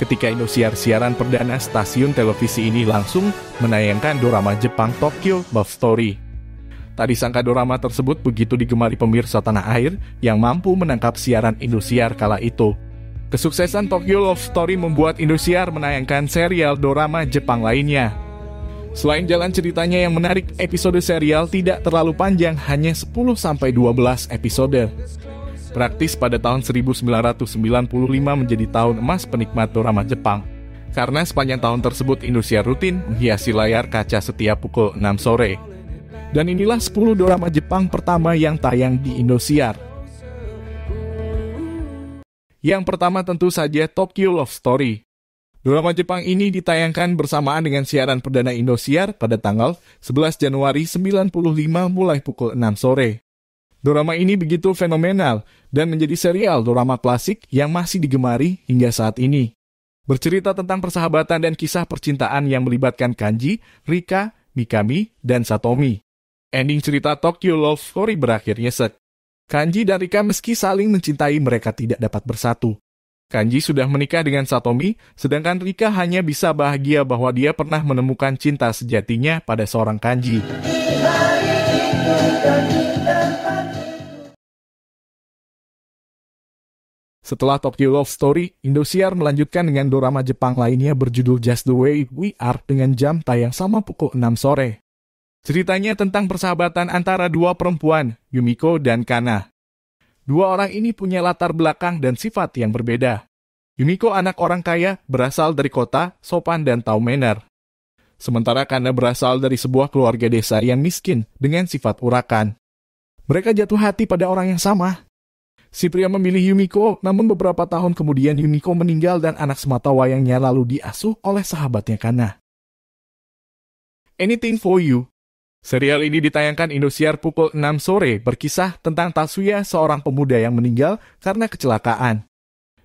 ketika Indosiar siaran perdana stasiun televisi ini langsung menayangkan drama Jepang Tokyo Love Story. Tadi sangka drama tersebut begitu digemari pemirsa tanah air yang mampu menangkap siaran Indosiar kala itu. Kesuksesan Tokyo Love Story membuat Indosiar menayangkan serial drama Jepang lainnya. Selain jalan ceritanya yang menarik, episode serial tidak terlalu panjang, hanya 10-12 episode. Praktis pada tahun 1995 menjadi tahun emas penikmat drama Jepang. Karena sepanjang tahun tersebut Indonesia rutin menghiasi layar kaca setiap pukul 6 sore. Dan inilah 10 drama Jepang pertama yang tayang di Indosiar. Yang pertama tentu saja Tokyo Love Story. Drama Jepang ini ditayangkan bersamaan dengan siaran perdana Indosiar pada tanggal 11 Januari 95 mulai pukul 6 sore. Dorama ini begitu fenomenal dan menjadi serial drama klasik yang masih digemari hingga saat ini. Bercerita tentang persahabatan dan kisah percintaan yang melibatkan Kanji, Rika, Mikami, dan Satomi. Ending cerita Tokyo Love Story berakhir nyesek. Kanji dan Rika meski saling mencintai mereka tidak dapat bersatu. Kanji sudah menikah dengan Satomi, sedangkan Rika hanya bisa bahagia bahwa dia pernah menemukan cinta sejatinya pada seorang Kanji. Setelah Tokyo Love Story, Indosiar melanjutkan dengan drama Jepang lainnya berjudul Just the Way We Are dengan jam tayang sama pukul 6 sore. Ceritanya tentang persahabatan antara dua perempuan, Yumiko dan Kana. Dua orang ini punya latar belakang dan sifat yang berbeda. Yumiko anak orang kaya, berasal dari kota, sopan dan tahu manner. Sementara Kana berasal dari sebuah keluarga desa yang miskin dengan sifat urakan. Mereka jatuh hati pada orang yang sama, Si pria memilih Yumiko, namun beberapa tahun kemudian Yumiko meninggal dan anak semata wayangnya lalu diasuh oleh sahabatnya Kana. Anything for You Serial ini ditayangkan Indosiar pukul 6 sore berkisah tentang Tatsuya seorang pemuda yang meninggal karena kecelakaan.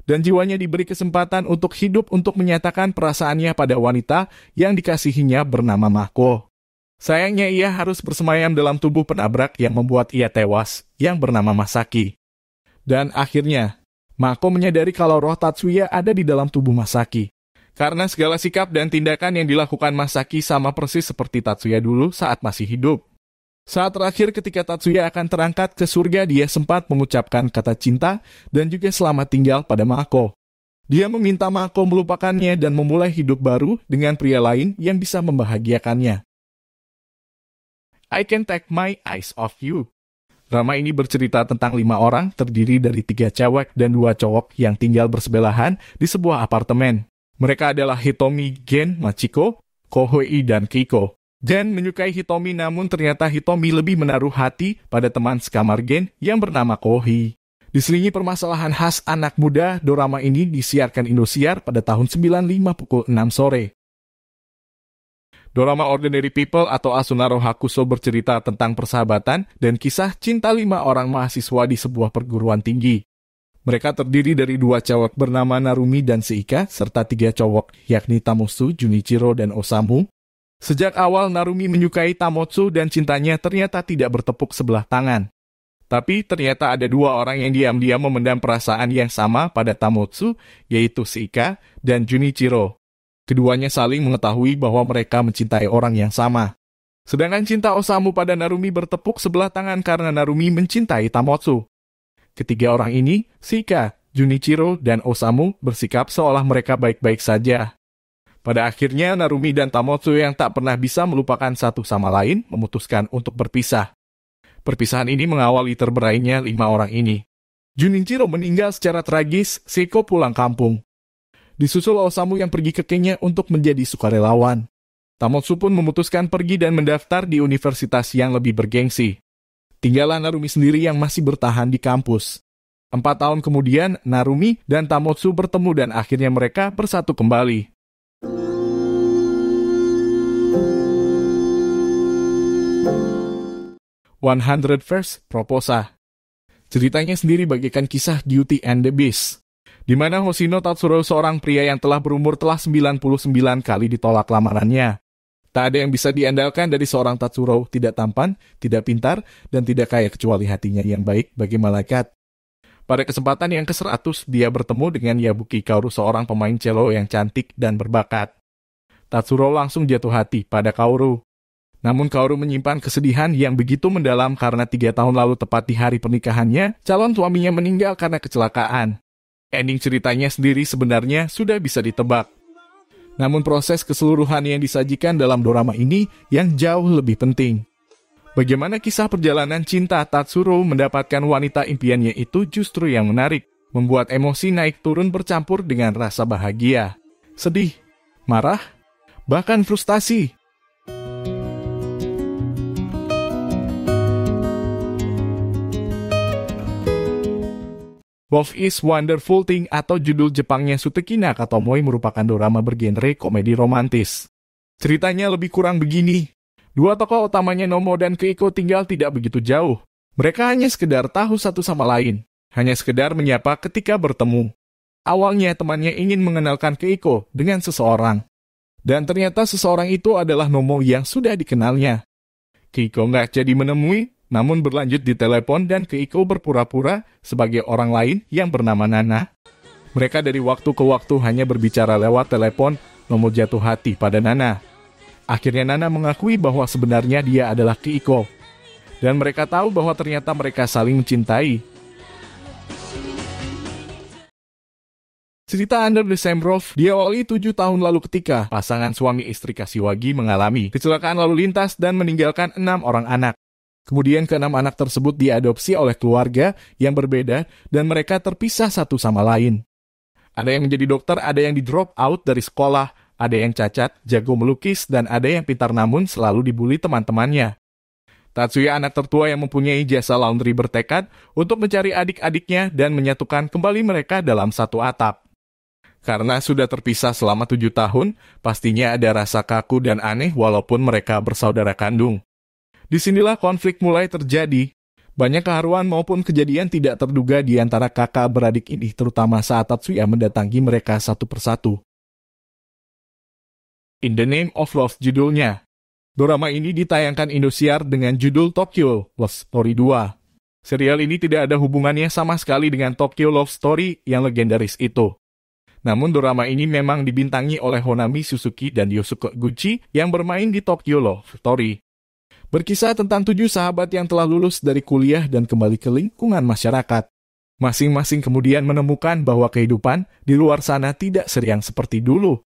Dan jiwanya diberi kesempatan untuk hidup untuk menyatakan perasaannya pada wanita yang dikasihinya bernama Mako. Sayangnya ia harus bersemayam dalam tubuh penabrak yang membuat ia tewas, yang bernama Masaki. Dan akhirnya, Mako menyadari kalau roh Tatsuya ada di dalam tubuh Masaki. Karena segala sikap dan tindakan yang dilakukan Masaki sama persis seperti Tatsuya dulu saat masih hidup. Saat terakhir ketika Tatsuya akan terangkat ke surga, dia sempat mengucapkan kata cinta dan juga selamat tinggal pada Mako. Dia meminta Mako melupakannya dan memulai hidup baru dengan pria lain yang bisa membahagiakannya. I can take my eyes off you. Drama ini bercerita tentang lima orang terdiri dari tiga cewek dan dua cowok yang tinggal bersebelahan di sebuah apartemen. Mereka adalah Hitomi, Gen, Machiko, Kohoi, dan Kiko. Gen menyukai Hitomi namun ternyata Hitomi lebih menaruh hati pada teman sekamar Gen yang bernama Kohi. Diselingi permasalahan khas anak muda, drama ini disiarkan Indosiar pada tahun 95 pukul 6 sore. Dorama Ordinary People atau Asunaro Hakuso bercerita tentang persahabatan dan kisah cinta lima orang mahasiswa di sebuah perguruan tinggi. Mereka terdiri dari dua cowok bernama Narumi dan Seika, serta tiga cowok, yakni Tamotsu, Junichiro, dan Osamu. Sejak awal Narumi menyukai Tamotsu dan cintanya ternyata tidak bertepuk sebelah tangan. Tapi ternyata ada dua orang yang diam-diam memendam perasaan yang sama pada Tamotsu, yaitu Seika dan Junichiro. Keduanya saling mengetahui bahwa mereka mencintai orang yang sama. Sedangkan cinta Osamu pada Narumi bertepuk sebelah tangan karena Narumi mencintai Tamotsu. Ketiga orang ini, Sika, Junichiro, dan Osamu bersikap seolah mereka baik-baik saja. Pada akhirnya, Narumi dan Tamotsu yang tak pernah bisa melupakan satu sama lain memutuskan untuk berpisah. Perpisahan ini mengawali terberainya lima orang ini. Junichiro meninggal secara tragis, Seiko pulang kampung disusul Osamu yang pergi ke Kenya untuk menjadi sukarelawan. Tamotsu pun memutuskan pergi dan mendaftar di universitas yang lebih bergengsi. Tinggallah Narumi sendiri yang masih bertahan di kampus. Empat tahun kemudian, Narumi dan Tamotsu bertemu dan akhirnya mereka bersatu kembali. One Hundred First proposal. Ceritanya sendiri bagaikan kisah Beauty and the Beast di mana Hosino Tatsuro seorang pria yang telah berumur telah 99 kali ditolak lamarannya. Tak ada yang bisa diandalkan dari seorang Tatsuro, tidak tampan, tidak pintar, dan tidak kaya kecuali hatinya yang baik bagi malaikat. Pada kesempatan yang ke-100, dia bertemu dengan Yabuki Kaoru seorang pemain cello yang cantik dan berbakat. Tatsuro langsung jatuh hati pada Kaoru. Namun Kaoru menyimpan kesedihan yang begitu mendalam karena tiga tahun lalu tepat di hari pernikahannya, calon suaminya meninggal karena kecelakaan ending ceritanya sendiri sebenarnya sudah bisa ditebak. Namun proses keseluruhan yang disajikan dalam dorama ini yang jauh lebih penting. Bagaimana kisah perjalanan cinta Tatsuro mendapatkan wanita impiannya itu justru yang menarik, membuat emosi naik turun bercampur dengan rasa bahagia, sedih, marah, bahkan frustasi. Wolf is Wonderful Thing atau judul Jepangnya Sutekina Katomoi merupakan drama bergenre komedi romantis. Ceritanya lebih kurang begini. Dua tokoh utamanya Nomo dan Keiko tinggal tidak begitu jauh. Mereka hanya sekedar tahu satu sama lain. Hanya sekedar menyapa ketika bertemu. Awalnya temannya ingin mengenalkan Keiko dengan seseorang. Dan ternyata seseorang itu adalah Nomo yang sudah dikenalnya. Keiko nggak jadi menemui namun berlanjut di telepon dan Keiko berpura-pura sebagai orang lain yang bernama Nana. Mereka dari waktu ke waktu hanya berbicara lewat telepon, namun jatuh hati pada Nana. Akhirnya Nana mengakui bahwa sebenarnya dia adalah Keiko. Dan mereka tahu bahwa ternyata mereka saling mencintai. Cerita Under the Same Roof diawali tujuh tahun lalu ketika pasangan suami istri Kasiwagi mengalami kecelakaan lalu lintas dan meninggalkan enam orang anak. Kemudian keenam anak tersebut diadopsi oleh keluarga yang berbeda dan mereka terpisah satu sama lain. Ada yang menjadi dokter, ada yang di drop out dari sekolah, ada yang cacat, jago melukis, dan ada yang pintar namun selalu dibully teman-temannya. Tatsuya anak tertua yang mempunyai jasa laundry bertekad untuk mencari adik-adiknya dan menyatukan kembali mereka dalam satu atap. Karena sudah terpisah selama tujuh tahun, pastinya ada rasa kaku dan aneh walaupun mereka bersaudara kandung. Disinilah konflik mulai terjadi. Banyak keharuan maupun kejadian tidak terduga di antara kakak beradik ini, terutama saat Tatsuya mendatangi mereka satu persatu. In the Name of Love judulnya. Dorama ini ditayangkan Indosiar dengan judul Tokyo Love Story 2. Serial ini tidak ada hubungannya sama sekali dengan Tokyo Love Story yang legendaris itu. Namun drama ini memang dibintangi oleh Honami Suzuki dan Yosuke Gucci yang bermain di Tokyo Love Story. Berkisah tentang tujuh sahabat yang telah lulus dari kuliah dan kembali ke lingkungan masyarakat. Masing-masing kemudian menemukan bahwa kehidupan di luar sana tidak seriang seperti dulu.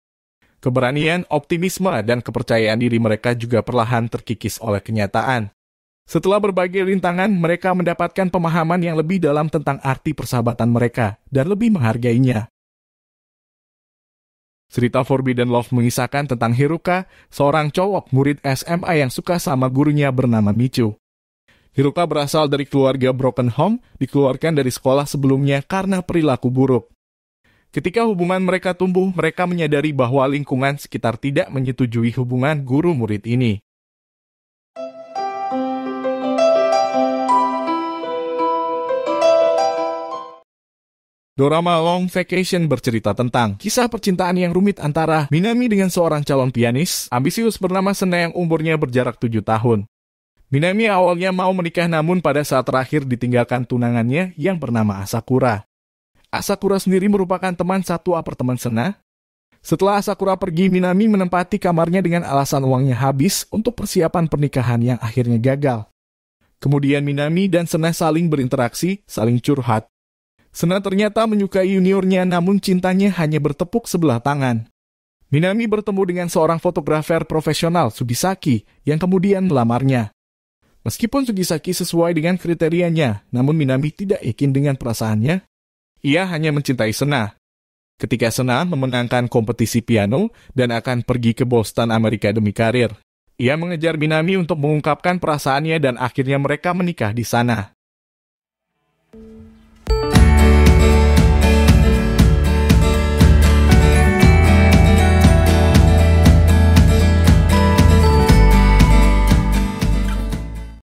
Keberanian, optimisme, dan kepercayaan diri mereka juga perlahan terkikis oleh kenyataan. Setelah berbagai rintangan, mereka mendapatkan pemahaman yang lebih dalam tentang arti persahabatan mereka dan lebih menghargainya. Cerita Forbidden Love mengisahkan tentang Hiruka, seorang cowok murid SMA yang suka sama gurunya bernama Michu. Hiruka berasal dari keluarga broken home, dikeluarkan dari sekolah sebelumnya karena perilaku buruk. Ketika hubungan mereka tumbuh, mereka menyadari bahwa lingkungan sekitar tidak menyetujui hubungan guru-murid ini. Dorama Long Vacation bercerita tentang kisah percintaan yang rumit antara Minami dengan seorang calon pianis ambisius bernama Sena yang umurnya berjarak 7 tahun. Minami awalnya mau menikah namun pada saat terakhir ditinggalkan tunangannya yang bernama Asakura. Asakura sendiri merupakan teman satu apartemen Sena. Setelah Asakura pergi, Minami menempati kamarnya dengan alasan uangnya habis untuk persiapan pernikahan yang akhirnya gagal. Kemudian Minami dan Sena saling berinteraksi, saling curhat. Sena ternyata menyukai juniornya namun cintanya hanya bertepuk sebelah tangan. Minami bertemu dengan seorang fotografer profesional, Sugisaki, yang kemudian melamarnya. Meskipun Sugisaki sesuai dengan kriterianya, namun Minami tidak yakin dengan perasaannya. Ia hanya mencintai Sena. Ketika Sena memenangkan kompetisi piano dan akan pergi ke Boston, Amerika demi karir, ia mengejar Minami untuk mengungkapkan perasaannya dan akhirnya mereka menikah di sana.